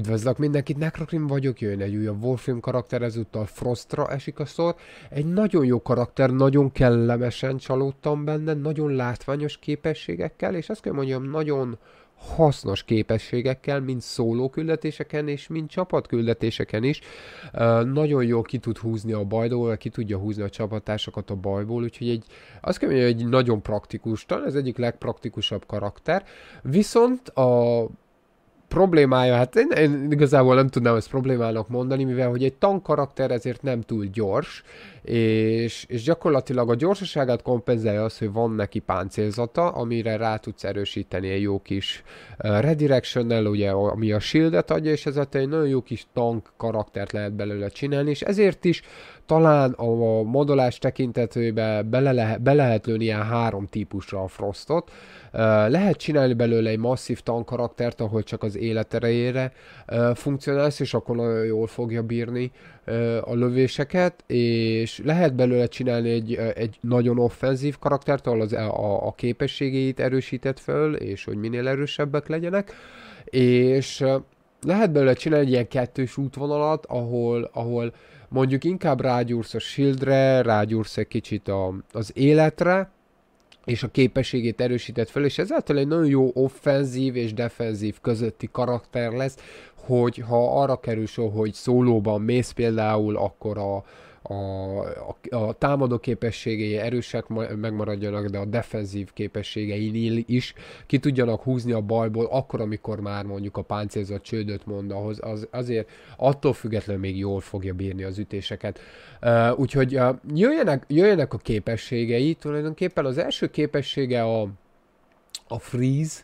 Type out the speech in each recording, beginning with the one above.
Üdvözlök mindenkit, Necrokrim vagyok, jön egy újabb Wolfram karakter, ezúttal Frostra esik a szor. Egy nagyon jó karakter, nagyon kellemesen csalódtam benne, nagyon látványos képességekkel, és azt kell mondjam, nagyon hasznos képességekkel, mint szóló küldetéseken és mint csapat küldetéseken is. nagyon jól ki tud húzni a bajból, ki tudja húzni a csapatásokat a bajból, úgyhogy egy, azt kell mondjam, hogy egy nagyon praktikus, talán ez egyik legpraktikusabb karakter. Viszont a problémája, hát én, én igazából nem tudnám ezt problémának mondani, mivel hogy egy tank karakter ezért nem túl gyors, és, és gyakorlatilag a gyorsaságát kompenzálja az, hogy van neki páncélzata, amire rá tudsz erősíteni egy jó kis redirectionnel, ugye, ami a shieldet adja, és ezért egy nagyon jó kis tank karaktert lehet belőle csinálni, és ezért is talán a modolás tekintetében bele, lehet be lehet lőni ilyen három típusra a frostot. lehet csinálni belőle egy masszív tank karaktert, ahol csak az életerejére funkcionálsz, és akkor nagyon jól fogja bírni a lövéseket, és lehet belőle csinálni egy, egy nagyon offenzív karaktert, ahol az, e, a, a képességeit erősített föl, és hogy minél erősebbek legyenek, és lehet belőle csinálni egy ilyen kettős útvonalat, ahol, ahol mondjuk inkább rágyúrsz a shieldre, rágyúrsz egy kicsit a, az életre, és a képességét erősített fel, és ezáltal egy nagyon jó offenzív és defenzív közötti karakter lesz, hogy ha arra kerül sor, hogy szólóban mész például, akkor a, a, a, a támadó képességei erősek megmaradjanak, de a defenzív képességei is ki tudjanak húzni a bajból, akkor, amikor már mondjuk a páncélzat csődöt mond, ahhoz az, azért attól függetlenül még jól fogja bírni az ütéseket. Uh, úgyhogy uh, jöjjenek, jöjjenek a képességei, tulajdonképpen az első képessége a, a freeze,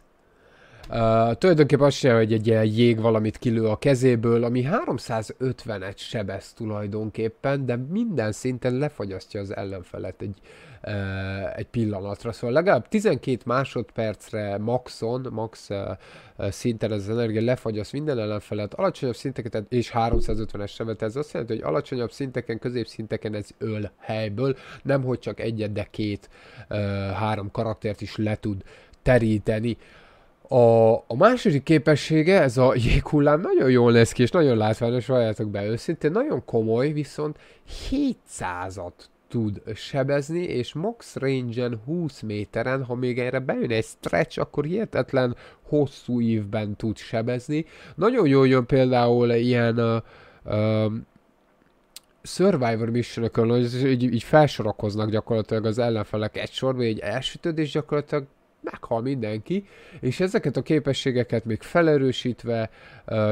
Uh, tulajdonképpen azt jelenti, hogy egy ilyen jég valamit kilő a kezéből, ami 351 sebez tulajdonképpen, de minden szinten lefagyasztja az ellenfelet egy, uh, egy pillanatra. Szóval legalább 12 másodpercre maxon, max uh, szinten ez az energia lefagyaszt minden ellenfelet, alacsonyabb szinteket és 350-es sebet, ez azt jelenti, hogy alacsonyabb szinteken, középszinteken ez öl helyből, nem hogy csak egyet, de két, három karaktert is le tud teríteni. Uh, a, a második képessége, ez a jéghullám nagyon jól néz ki, és nagyon látványos, valljátok be őszintén, nagyon komoly, viszont 700-at tud sebezni, és max range-en 20 méteren, ha még erre bejön egy stretch, akkor hihetetlen hosszú évben tud sebezni. Nagyon jól jön például ilyen uh, uh, Survivor mission így, így felsorakoznak gyakorlatilag az ellenfelek egy sorba, egy elsütöd, és gyakorlatilag meghal mindenki, és ezeket a képességeket még felerősítve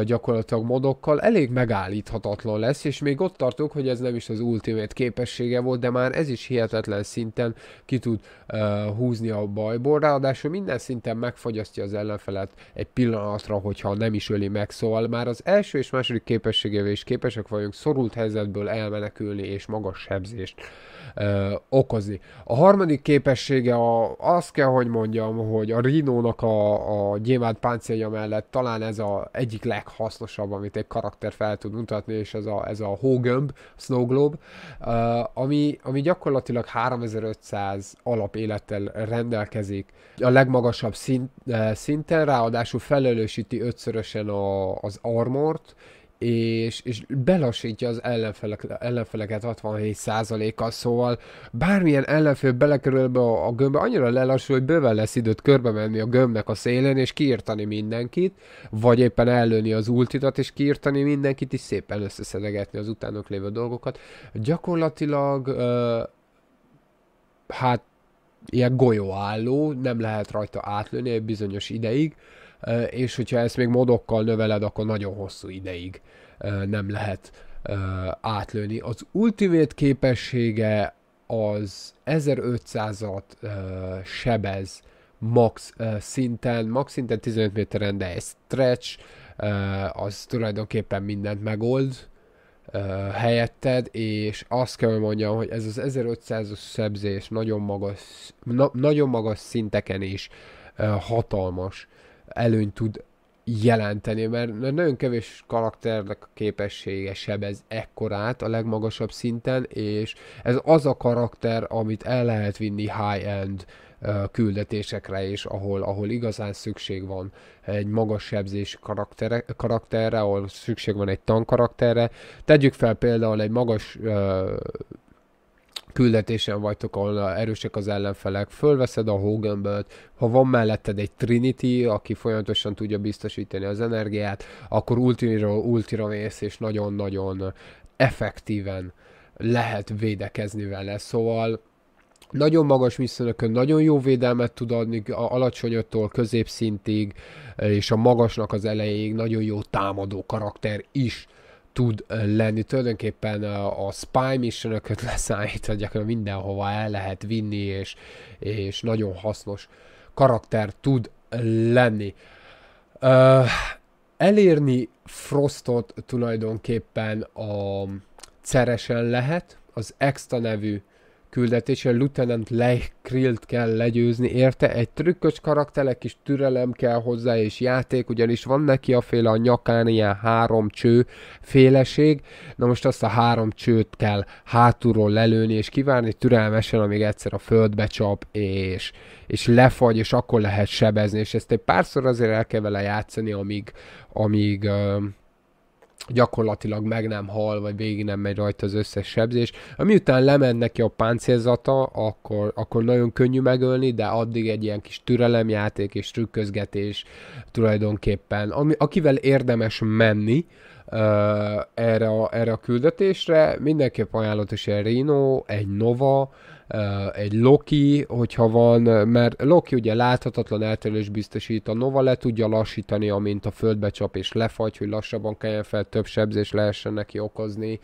gyakorlatilag modokkal elég megállíthatatlan lesz, és még ott tartok, hogy ez nem is az ultimate képessége volt, de már ez is hihetetlen szinten ki tud húzni a bajból, ráadásul minden szinten megfagyasztja az ellenfelet egy pillanatra, hogyha nem is öli meg, szóval már az első és második képességével is képesek vagyunk szorult helyzetből elmenekülni és magas sebzést ö, okozni. A harmadik képessége a, azt kell, hogy mondjam, hogy a Rinónak a, a gyémánt páncélja mellett talán ez a egyik leghasznosabb, amit egy karakter fel tud mutatni, és ez a, ez a hógömb, Snow Globe, ö, ami, ami gyakorlatilag 3500 alap élettel rendelkezik. A legmagasabb szint, szinten ráadásul felelősíti ötszörösen a, az armort, és, és belasítja az ellenfelek, ellenfeleket 67%-kal, szóval bármilyen ellenfél belekerül be a, a gömbbe, annyira lelassul, hogy bőven lesz időt körbe menni a gömbnek a szélén, és kiirtani mindenkit, vagy éppen ellőni az ultitat, és kiirtani mindenkit, és szépen összeszedegetni az utánok lévő dolgokat. Gyakorlatilag, ö, hát ilyen golyóálló, nem lehet rajta átlőni egy bizonyos ideig, és hogyha ezt még modokkal növeled, akkor nagyon hosszú ideig nem lehet átlőni. Az ultimate képessége az 1500-at sebez max szinten, max szinten 15 méteren, de egy stretch, az tulajdonképpen mindent megold helyetted, és azt kell mondjam, hogy ez az 1500-os sebzés nagyon magas, na, nagyon magas szinteken is hatalmas előny tud jelenteni, mert nagyon kevés karakternek a képessége sebez ekkorát a legmagasabb szinten, és ez az a karakter, amit el lehet vinni high-end küldetésekre is, ahol, ahol igazán szükség van egy magas sebzés karaktere, karakterre, ahol szükség van egy tank karakterre. Tegyük fel például egy magas uh, küldetésen vagytok, ahol erősek az ellenfelek, fölveszed a hogan ha van melletted egy Trinity, aki folyamatosan tudja biztosítani az energiát, akkor ultira, ultira mész, és nagyon-nagyon effektíven lehet védekezni vele, szóval nagyon magas viszonyokon nagyon jó védelmet tud adni, a alacsonyattól középszintig, és a magasnak az elejéig nagyon jó támadó karakter is tud lenni. Tulajdonképpen a, a spy mission öket leszállítva gyakorlatilag mindenhova el lehet vinni, és, és nagyon hasznos karakter tud lenni. Uh, elérni Frostot tulajdonképpen a ceresen lehet, az extra nevű küldetése Lieutenant Leich Krillt kell legyőzni, érte? Egy trükkös karakterek kis türelem kell hozzá és játék, ugyanis van neki a féle a nyakán ilyen három cső féleség, na most azt a három csőt kell hátulról lelőni és kivárni türelmesen, amíg egyszer a földbe csap és, és lefagy, és akkor lehet sebezni, és ezt egy párszor azért el kell vele játszani, amíg, amíg uh, gyakorlatilag meg nem hal, vagy végig nem megy rajta az összes sebzés. Amiután lement neki a páncélzata, akkor, akkor nagyon könnyű megölni, de addig egy ilyen kis türelemjáték és trükközgetés tulajdonképpen, ami, akivel érdemes menni, Uh, erre, a, erre a küldetésre. Mindenképp ajánlott is egy Rino, egy Nova, egy Loki, hogyha van, mert Loki ugye láthatatlan elterülés biztosít, a Nova le tudja lassítani, amint a földbe csap és lefagy, hogy lassabban kelljen fel, több sebzés lehessen neki okozni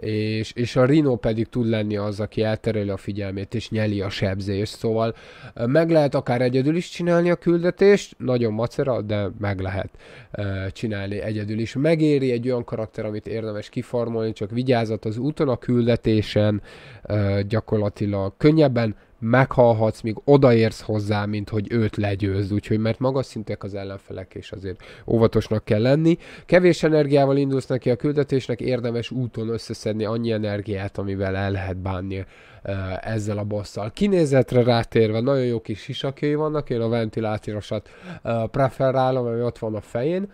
és, és a Rino pedig tud lenni az, aki eltereli a figyelmét és nyeli a sebzést, szóval meg lehet akár egyedül is csinálni a küldetést, nagyon macera, de meg lehet uh, csinálni egyedül is. Megéri egy olyan karakter, amit érdemes kifarmolni, csak vigyázat az úton a küldetésen, uh, gyakorlatilag könnyebben meghalhatsz, még odaérsz hozzá, mint hogy őt legyőzd, úgyhogy mert magas szintek az ellenfelek, és azért óvatosnak kell lenni. Kevés energiával indulsz neki a küldetésnek, érdemes úton összeszedni annyi energiát, amivel el lehet bánni ezzel a bosszal. Kinézetre rátérve nagyon jó kis sisakjai vannak, én a ventilátorosat preferálom, ami ott van a fején,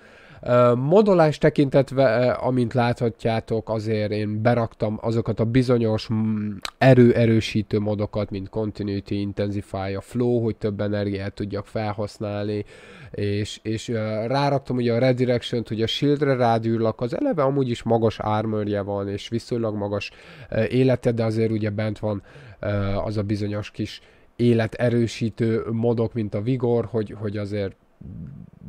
Modolás tekintetve, amint láthatjátok, azért én beraktam azokat a bizonyos mm, erőerősítő modokat, mint Continuity, Intensify, a Flow, hogy több energiát tudjak felhasználni, és, és ráraktam ugye a Redirection-t, hogy a Shieldre rádűrlak, az eleve amúgy is magas armorja van, és viszonylag magas élete, de azért ugye bent van az a bizonyos kis életerősítő modok, mint a Vigor, hogy, hogy azért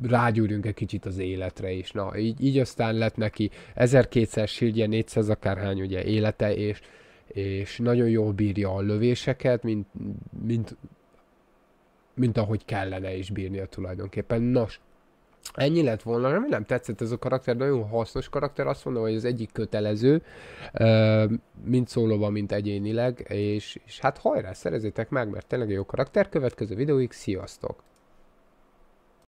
rágyúrjunk egy kicsit az életre is. Na, így, így aztán lett neki 1200 shieldje, 400 akárhány ugye élete, és, és nagyon jól bírja a lövéseket, mint, mint, mint ahogy kellene is bírnia tulajdonképpen. Nos, Ennyi lett volna, nem, nem tetszett ez a karakter, nagyon hasznos karakter, azt mondom, hogy az egyik kötelező, mint szólóban, mint egyénileg, és, és hát hajrá, szerezétek meg, mert tényleg jó karakter, következő videóig, sziasztok!